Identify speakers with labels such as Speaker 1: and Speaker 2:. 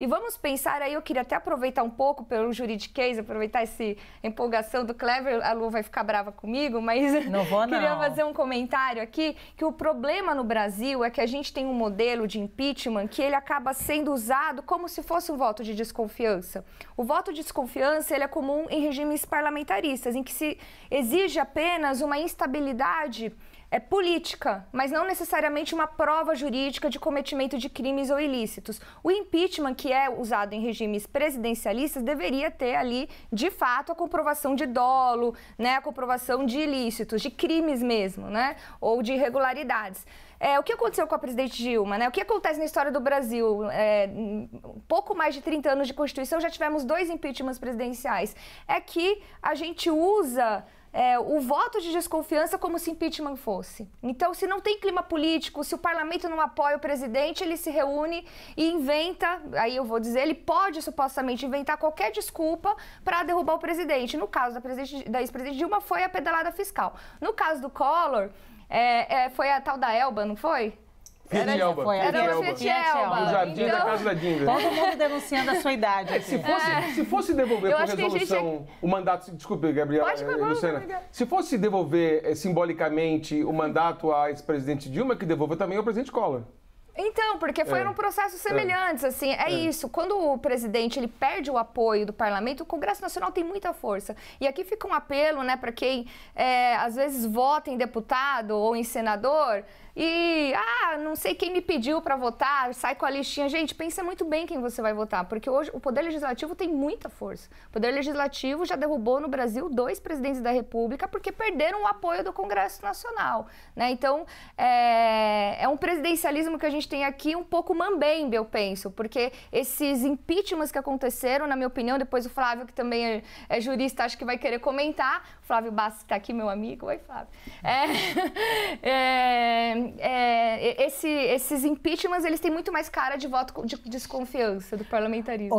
Speaker 1: E vamos pensar aí, eu queria até aproveitar um pouco pelo juridiquês, aproveitar essa empolgação do Clever, a Lu vai ficar brava comigo, mas não vou, não. queria fazer um comentário aqui, que o problema no Brasil é que a gente tem um modelo de impeachment que ele acaba sendo usado como se fosse um voto de desconfiança. O voto de desconfiança, ele é comum em regimes parlamentaristas, em que se exige apenas uma instabilidade é, política, mas não necessariamente uma prova jurídica de cometimento de crimes ou ilícitos. O impeachment, que é usado em regimes presidencialistas, deveria ter ali, de fato, a comprovação de dolo, né, a comprovação de ilícitos, de crimes mesmo, né, ou de irregularidades. É, o que aconteceu com a presidente Dilma? Né? O que acontece na história do Brasil? É, pouco mais de 30 anos de Constituição, já tivemos dois impeachments presidenciais. É que a gente usa é, o voto de desconfiança como se impeachment fosse. Então, se não tem clima político, se o parlamento não apoia o presidente, ele se reúne e inventa, aí eu vou dizer, ele pode supostamente inventar qualquer desculpa para derrubar o presidente. No caso da, da ex-presidente Dilma, foi a pedalada fiscal. No caso do Collor, é, é, foi a tal da Elba, não foi? Era, de Elba. Foi, era Elba. Fiat Elba. No jardim então... da casa da Todo mundo denunciando a sua idade. É, se, fosse, é. se fosse devolver por resolução gente... o mandato... Desculpe, Gabriela, Pode, eh, Luciana. se fosse devolver eh, simbolicamente o mandato à ex-presidente Dilma, que devolveu também ao presidente Collor. Não, porque foram é. processos semelhantes, é. assim. É, é, isso. Quando o presidente ele perde o apoio do parlamento, o Congresso Nacional tem muita força. E aqui fica um apelo, né, para quem é, às vezes vota em deputado ou em senador e ah, não sei quem me pediu para votar, sai com a listinha. Gente, pensa muito bem quem você vai votar, porque hoje o Poder Legislativo tem muita força. O Poder Legislativo já derrubou no Brasil dois presidentes da República porque perderam o apoio do Congresso Nacional. Né? Então, é, é um presidencialismo que a gente tem aqui aqui um pouco mambembe, eu penso, porque esses impeachments que aconteceram, na minha opinião, depois o Flávio, que também é, é jurista, acho que vai querer comentar. O Flávio Bassi está aqui, meu amigo. Oi, Flávio. É, é, é, esse, esses impeachments, eles têm muito mais cara de voto de desconfiança do parlamentarismo.